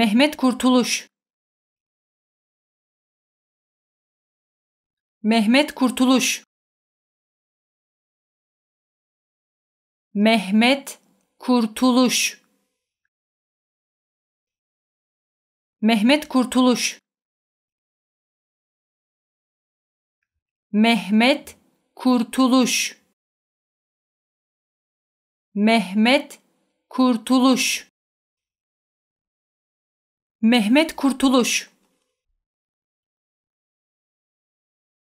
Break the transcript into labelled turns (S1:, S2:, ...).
S1: Mehmet Kurtuluş Mehmet Kurtuluş Mehmet Kurtuluş Mehmet Kurtuluş Mehmet Kurtuluş Mehmet Kurtuluş Mehmet Kurtuluş